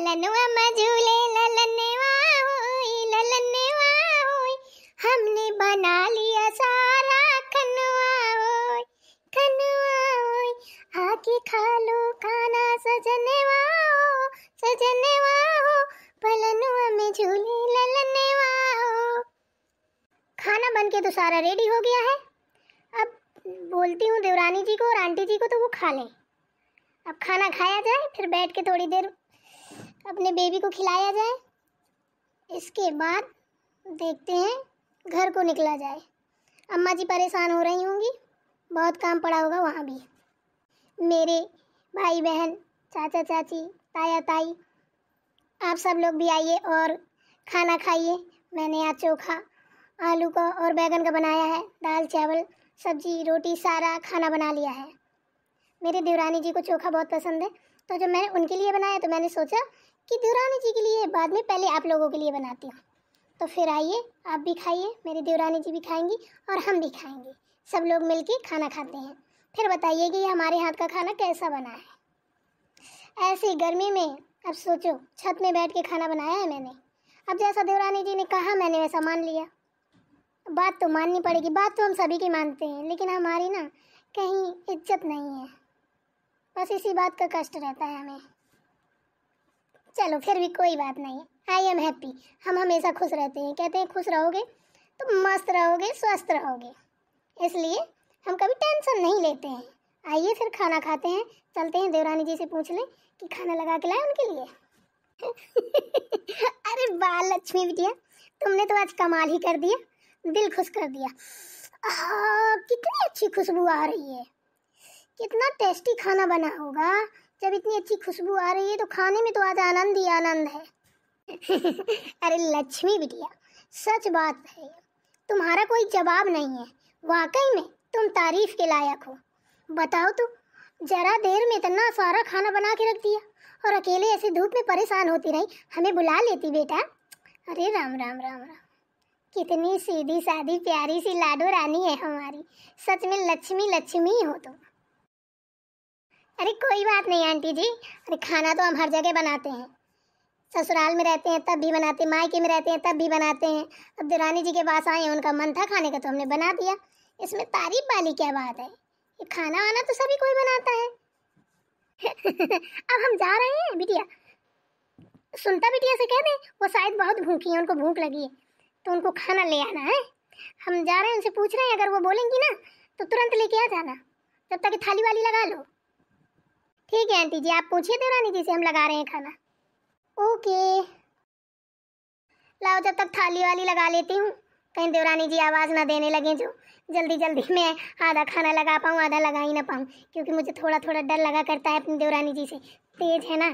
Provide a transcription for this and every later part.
ललनवा मझूले ललने ललने हमने बना लिया सारा खनवा होई खनवा होई आके खा लो खाना सजने सजने पलनवा में झूले ललने खाना बन के तो सारा रेडी हो गया है अब बोलती हूँ देवरानी जी को और आंटी जी को तो वो खा लें अब खाना खाया जाए फिर बैठ के थोड़ी देर अपने बेबी को खिलाया जाए इसके बाद देखते हैं घर को निकला जाए अम्मा जी परेशान हो रही होंगी बहुत काम पड़ा होगा वहाँ भी मेरे भाई बहन चाचा चाची ताया ताई आप सब लोग भी आइए और खाना खाइए मैंने आज चोखा आलू का और बैगन का बनाया है दाल चावल सब्जी रोटी सारा खाना बना लिया है मेरे देवरानी जी को चोखा बहुत पसंद है तो जब मैंने उनके लिए बनाया तो मैंने सोचा कि देवरानी जी के लिए बाद में पहले आप लोगों के लिए बनाती हूँ तो फिर आइए आप भी खाइए मेरी देवरानी जी भी खाएंगी और हम भी खाएंगे सब लोग मिलके खाना खाते हैं फिर बताइए कि हमारे हाथ का खाना कैसा बना है ऐसी गर्मी में अब सोचो छत में बैठ के खाना बनाया है मैंने अब जैसा देवरानी जी ने कहा मैंने वैसा मान लिया बात तो माननी पड़ेगी बात तो हम सभी की मानते हैं लेकिन हमारी ना कहीं इज्जत नहीं है बस इसी बात का कष्ट रहता है हमें चलो फिर भी कोई बात नहीं आई एम हैप्पी हम हमेशा खुश रहते हैं कहते हैं खुश रहोगे तो मस्त रहोगे स्वस्थ रहोगे इसलिए हम कभी टेंशन नहीं लेते हैं आइए फिर खाना खाते हैं चलते हैं देवरानी जी से पूछ लें कि खाना लगा के लाए उनके लिए अरे बाल लक्ष्मी बिटिया तुमने तो आज कमाल ही कर दिया दिल खुश कर दिया आ, कितनी अच्छी खुशबू आ रही है कितना टेस्टी खाना बना होगा जब इतनी अच्छी खुशबू आ रही है तो खाने में तो आज आनंद ही आनंद है अरे लक्ष्मी बिटिया सच बात है तुम्हारा कोई जवाब नहीं है वाकई में तुम तारीफ के लायक हो बताओ तो जरा देर में इतना सारा खाना बना के रख दिया और अकेले ऐसे धूप में परेशान होती रही हमें बुला लेती बेटा अरे राम राम राम राम कितनी सीधी सादी प्यारी सी लाडो रानी है हमारी सच में लक्ष्मी लक्ष्मी हो तुम तो। अरे कोई बात नहीं आंटी जी अरे खाना तो हम हर जगह बनाते हैं ससुराल में रहते हैं तब भी बनाते हैं मायके में रहते हैं तब भी बनाते हैं अब दुरानी जी के पास आए हैं उनका मन था खाने का तो हमने बना दिया इसमें तारीफ वाली क्या बात है ये खाना वाना तो सभी कोई बनाता है अब हम जा रहे हैं बिटिया सुनता बिटिया से कह दें वो शायद बहुत भूखी हैं उनको भूख लगी है तो उनको खाना ले आना है हम जा रहे हैं उनसे पूछ रहे हैं अगर वो बोलेंगी ना तो तुरंत लेके आ जाना जब तक थाली वाली लगा लो ठीक है आंटी जी आप पूछिए देवरानी तो जी से हम लगा रहे हैं खाना ओके लाओ जब तक थाली वाली लगा लेती हूँ कहीं देवरानी जी आवाज़ ना देने लगे जो जल्दी जल्दी मैं आधा खाना लगा पाऊँ आधा लगा ही ना पाऊँ क्योंकि मुझे थोड़ा थोड़ा डर लगा करता है अपनी देवरानी जी से तेज है ना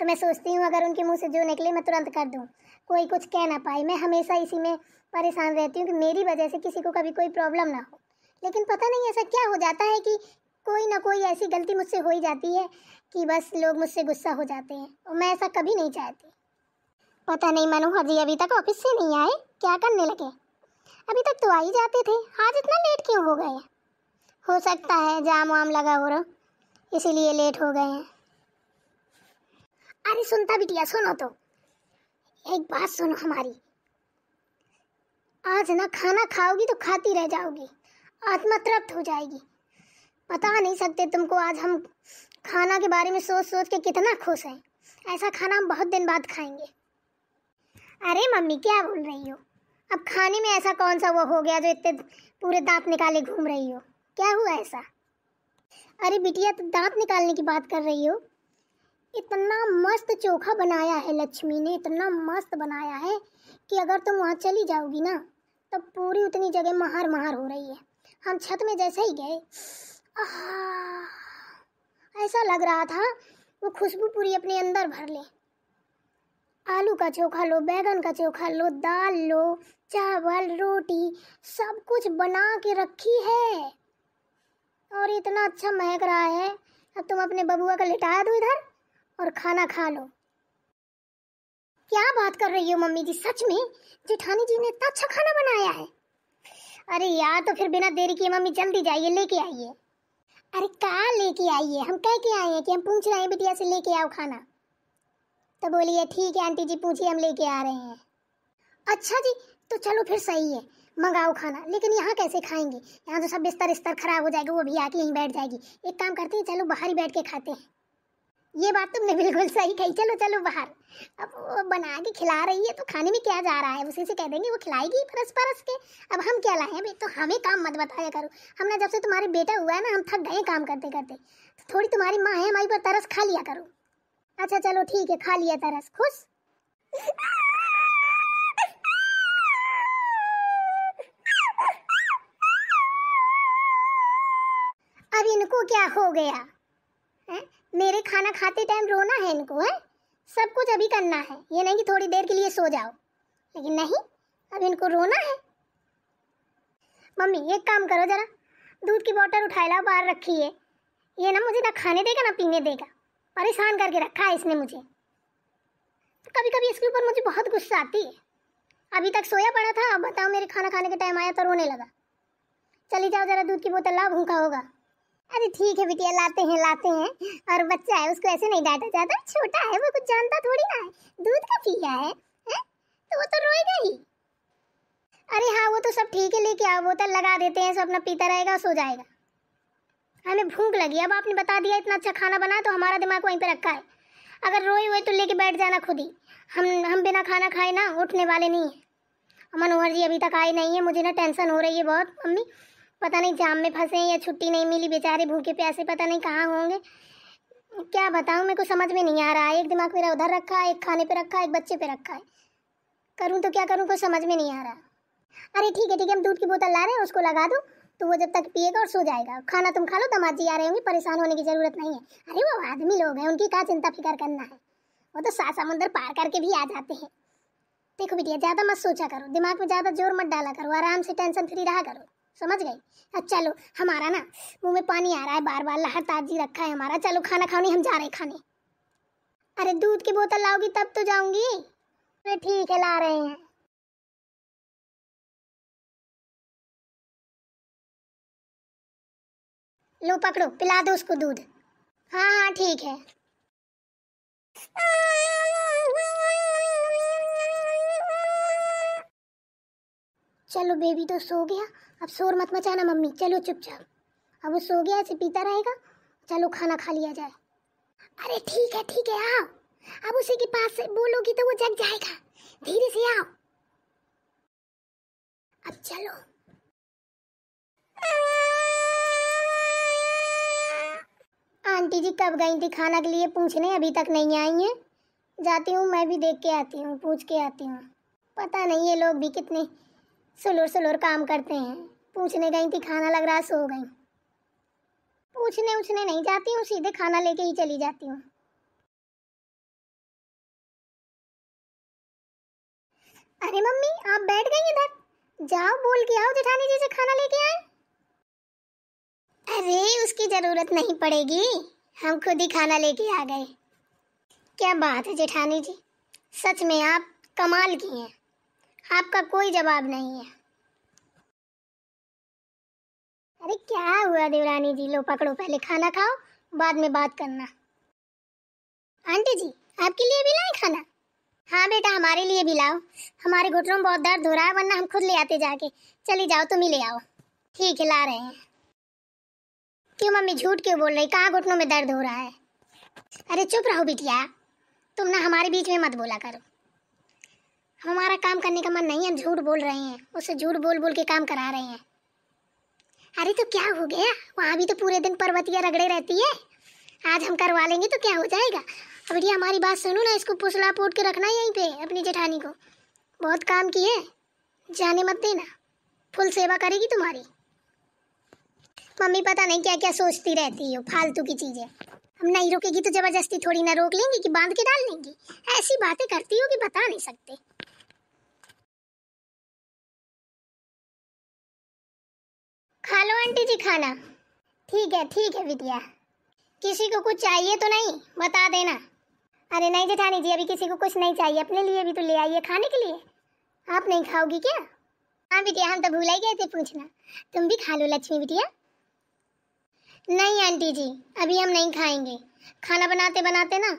तो मैं सोचती हूँ अगर उनके मुंह से जो निकले मैं तुरंत कर दूँ कोई कुछ कह ना पाए मैं हमेशा इसी में परेशान रहती हूँ कि मेरी वजह से किसी को कभी कोई प्रॉब्लम ना हो लेकिन पता नहीं ऐसा क्या हो जाता है कि कोई ना कोई ऐसी गलती मुझसे हो ही जाती है कि बस लोग मुझसे गुस्सा हो जाते हैं और मैं ऐसा कभी नहीं चाहती पता नहीं मनोहर जी अभी तक ऑफिस से नहीं आए क्या करने लगे अभी तक तो आ ही जाते थे आज इतना लेट क्यों हो गए हो सकता है जाम वाम लगा हो रहा इसीलिए लेट हो गए हैं अरे सुनता बिटिया सुनो तो एक बात सुनो हमारी आज ना खाना खाओगी तो खाती रह जाओगी आत्मा तृप्त हो जाएगी बता नहीं सकते तुमको आज हम खाना के बारे में सोच सोच के कितना खुश हैं ऐसा खाना हम बहुत दिन बाद खाएंगे अरे मम्मी क्या बोल रही हो अब खाने में ऐसा कौन सा वो हो गया जो इतने पूरे दांत निकाले घूम रही हो क्या हुआ ऐसा अरे बिटिया तो दांत निकालने की बात कर रही हो इतना मस्त चोखा बनाया है लक्ष्मी ने इतना मस्त बनाया है कि अगर तुम वहाँ चली जाओगी ना तो पूरी उतनी जगह महार महार हो रही है हम छत में जैसे ही गए ऐसा लग रहा था वो खुशबू पूरी अपने अंदर भर ले आलू का चोखा लो बैगन का चोखा लो दाल लो चावल रोटी सब कुछ बना के रखी है और इतना अच्छा महक रहा है अब तुम अपने बबुआ का लिटा दो इधर और खाना खा लो क्या बात कर रही हो मम्मी जी सच में जेठानी जी ने इतना अच्छा खाना बनाया है अरे यार तो फिर बिना देरी किए मम्मी जल्दी जाइए लेके आइए अरे कहा लेके आई है हम कह के आए हैं कि हम पूछ रहे हैं बिटिया से लेके आओ खाना तो बोलिए ठीक है आंटी जी पूछिए हम लेके आ रहे हैं अच्छा जी तो चलो फिर सही है मंगाओ खाना लेकिन यहाँ कैसे खाएंगे यहाँ तो सब बिस्तर बिस्तर खराब हो जाएगा वो भी आके यहीं बैठ जाएगी एक काम करते हैं चलो बाहर ही बैठ के खाते हैं ये बात तुमने बिल्कुल सही कही चलो चलो बाहर अब वो बना के खिला रही है तो खाने में क्या जा रहा है उसी से कह देंगे वो खिलाएगी परस परस के अब हम क्या लाए भाई तो हमें काम मत बताया करो हमने जब से तुम्हारे बेटा हुआ है ना हम थक गए काम करते करते तो थोड़ी तुम्हारी माँ है हमारी पर तरस खा लिया करो अच्छा चलो ठीक है खा लिया तरस खुश अब इनको क्या हो गया है? मेरे खाना खाते टाइम रोना है इनको है सब कुछ अभी करना है ये नहीं कि थोड़ी देर के लिए सो जाओ लेकिन नहीं अब इनको रोना है मम्मी एक काम करो ज़रा दूध की बॉटल उठा लाओ बाहर रखी है ये ना मुझे ना खाने देगा ना पीने देगा परेशान करके रखा है इसने मुझे तो कभी कभी इसके ऊपर मुझे बहुत गुस्सा आती है अभी तक सोया पड़ा था अब बताओ मेरे खाना खाने के टाइम आया तो रोने लगा चली जाओ ज़रा दूध की बोतल लाओ भूखा होगा अरे ठीक है बिटिया लाते हैं लाते हैं और बच्चा है उसको ऐसे नहीं डांटा जाता छोटा है वो कुछ जानता थोड़ी ना है दूध का पिया है, है? तो वो तो रोएगा ही अरे हाँ वो तो सब ठीक है लेके आओ बोतल लगा देते हैं सब अपना पीता रहेगा सो जाएगा हमें भूख लगी अब आपने बता दिया इतना अच्छा खाना बना तो हमारा दिमाग वहीं पर रखा है अगर रोए हुए तो लेके बैठ जाना खुद ही हम हम बिना खाना खाए ना उठने वाले नहीं हैं मनोहर जी अभी तक आए नहीं है मुझे ना टेंशन हो रही है बहुत मम्मी पता नहीं जाम में फंसे हैं या छुट्टी नहीं मिली बेचारे भूखे प्यासे पता नहीं कहाँ होंगे क्या बताऊँ मेरे को समझ में नहीं आ रहा है एक दिमाग मेरा उधर रखा है एक खाने पर रखा है एक बच्चे पर रखा है करूँ तो क्या करूँ कुछ समझ में नहीं आ रहा अरे ठीक है ठीक है हम दूध की बोतल ला रहे हैं उसको लगा दो तो वो जब तक पिएगा और सो जाएगा खाना तुम खा लो तो जी आ रहे होंगे परेशान होने की ज़रूरत नहीं है अरे वो आदमी लोग हैं उनकी क्या चिंता फिक्र करना है वो तो सात समुंदर पार करके भी आ जाते हैं देखो बेटिया ज़्यादा मत सोचा करो दिमाग में ज़्यादा जोर मत डाला करो आराम से टेंशन फ्री रहा करो समझ गए अब चलो हमारा ना मुंह में पानी आ रहा है बार बार लहर ताजी रखा है हमारा चलो खाना खाने हम जा रहे खाने अरे दूध की बोतल लाओगी तब तो जाऊंगी अरे ठीक है ला रहे हैं लो पकड़ो पिला दो उसको दूध हाँ हाँ ठीक है चलो बेबी तो सो गया अब शोर मत मचाना मम्मी चलो चुपचाप अब वो सो गया ऐसे पीता रहेगा चलो खाना खा लिया जाए अरे ठीक है ठीक है आओ अब उसी के पास से बोलोगी तो वो जग जाएगा धीरे से आओ अब चलो आंटी जी कब गई थी खाना के लिए पूछने अभी तक नहीं आई हैं जाती हूँ मैं भी देख के आती हूँ पूछ के आती हूँ पता नहीं ये लोग भी कितने सुलूर सुलूर काम करते हैं पूछने गई थी खाना लग रहा सो गई पूछने उछने नहीं जाती हूँ सीधे खाना लेके ही चली जाती हूँ अरे मम्मी आप बैठ गई इधर जाओ बोल के आओ जेठानी जी से खाना लेके आए अरे उसकी जरूरत नहीं पड़ेगी हम खुद ही खाना लेके आ गए क्या बात है जेठानी जी सच में आप कमाल की हैं आपका कोई जवाब नहीं है अरे क्या हुआ देवरानी जी लो पकड़ो पहले खाना खाओ बाद में बात करना आंटी जी आपके लिए भी लाए खाना हाँ बेटा हमारे लिए भी लाओ हमारे घुटनों में बहुत दर्द हो रहा है वरना हम खुद ले आते जाके चली जाओ तुम ही ले आओ ठीक है ला रहे हैं क्यों मम्मी झूठ क्यों बोल रही कहाँ घुटनों में दर्द हो रहा है अरे चुप रहो बिटिया तुम ना हमारे बीच में मत बोला करो हमारा काम करने का मन नहीं है हम झूठ बोल रहे हैं उससे झूठ बोल बोल के काम करा रहे हैं अरे तो क्या हो गया वहाँ भी तो पूरे दिन पर्वतिया रगड़े रहती है आज हम करवा लेंगे तो क्या हो जाएगा अब ये हमारी बात सुनो ना इसको पुसला पोट के रखना यहीं पे अपनी जेठानी को बहुत काम की है जाने मत देना फुल सेवा करेगी तुम्हारी मम्मी पता नहीं क्या क्या सोचती रहती है फालतू की चीज़ें हम नहीं रोकेगी तो ज़बरदस्ती थोड़ी ना रोक लेंगी कि बांध के डाल लेंगी ऐसी बातें करती हो कि बता नहीं सकते खा लो आंटी जी खाना ठीक है ठीक है बिटिया किसी को कुछ चाहिए तो नहीं बता देना अरे नहीं जेठानी जी अभी किसी को कुछ नहीं चाहिए अपने लिए भी तो ले आइए खाने के लिए आप नहीं खाओगी क्या हाँ बिटिया हम तो भूल ही गए थे पूछना तुम भी खा लो लक्ष्मी बिटिया नहीं आंटी जी अभी हम नहीं खाएंगे खाना बनाते बनाते ना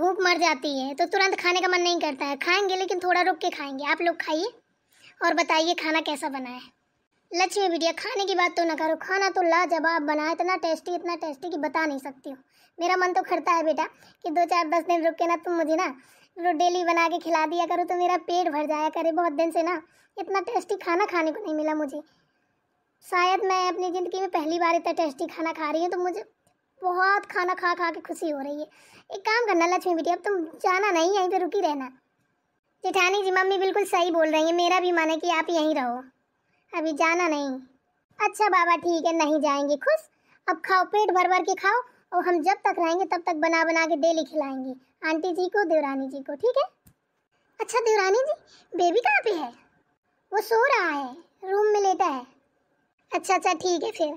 भूख मर जाती है तो तुरंत खाने का मन नहीं करता है खाएंगे लेकिन थोड़ा रुक के खाएंगे आप लोग खाइए और बताइए खाना कैसा बना है लक्ष्मी बिटिया खाने की बात तो ना करो खाना तो लाजवाब बना इतना टेस्टी इतना टेस्टी कि बता नहीं सकती हूँ मेरा मन तो खड़ता है बेटा कि दो चार दस दिन रुक के ना तुम मुझे ना रो डेली बना के खिला दिया करो तो मेरा पेट भर जाया करे बहुत दिन से ना इतना टेस्टी खाना खाने को नहीं मिला मुझे शायद मैं अपनी ज़िंदगी में पहली बार इतना टेस्टी खाना खा रही हूँ तो मुझे बहुत खाना खा खा के खुशी हो रही है एक काम करना लक्ष्मी बिटिया अब तुम जाना नहीं यहीं पर रुकी रहना जेठानी जी मम्मी बिल्कुल सही बोल रही है मेरा भी मन है कि आप यहीं रहो अभी जाना नहीं अच्छा बाबा ठीक है नहीं जाएंगे खुश अब खाओ पेट भर भर के खाओ और हम जब तक रहेंगे तब तक बना बना के डेली खिलाएंगे आंटी जी को देवरानी जी को ठीक है अच्छा देवरानी जी बेबी कहाँ पे है वो सो रहा है रूम में लेटा है अच्छा अच्छा ठीक है फिर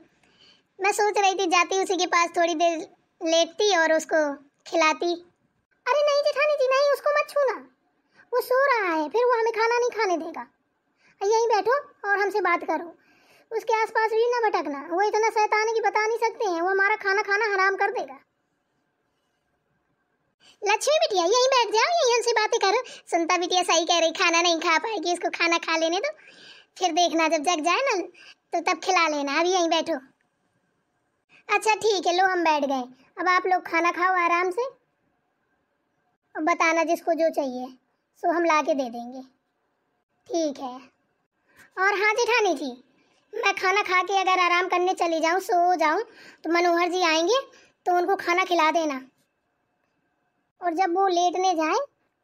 मैं सोच रही थी जाती उसी के पास थोड़ी देर लेटती और उसको खिलाती अरे नहीं जेठानी जी नहीं उसको मत छूना वो सो रहा है फिर वो हमें खाना नहीं खाने देगा यहीं बैठो और हमसे बात करो उसके आसपास भी ना भटकना वो इतना शैतान है कि बता नहीं सकते हैं वो हमारा खाना खाना हराम कर देगा लक्ष्मी बिटिया यहीं बैठ जाओ यहीं हमसे बातें करो सुनता बिटिया सही कह रही खाना नहीं खा पाएगी इसको खाना खा लेने दो फिर देखना जब जग जाए ना तो तब खिला लेना अभी यहीं बैठो अच्छा ठीक है लो हम बैठ गए अब आप लोग खाना खाओ आराम से और बताना जिसको जो चाहिए सो हम ला के दे देंगे ठीक है और हाँ जिठानी जी मैं खाना खा के अगर आराम करने चली जाऊँ सो जाऊँ तो मनोहर जी आएंगे तो उनको खाना खिला देना और जब वो लेटने जाएं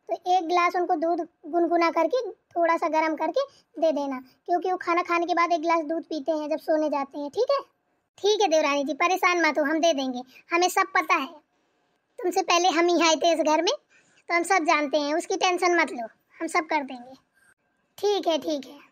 तो एक गिलास उनको दूध गुनगुना करके थोड़ा सा गर्म करके दे देना क्योंकि वो खाना खाने के बाद एक गिलास दूध पीते हैं जब सोने जाते हैं ठीक है ठीक है देवरानी जी परेशान मत हो हम दे देंगे हमें सब पता है तुमसे पहले हम ही आए थे इस घर में तो हम सब जानते हैं उसकी टेंशन मत लो हम सब कर देंगे ठीक है ठीक है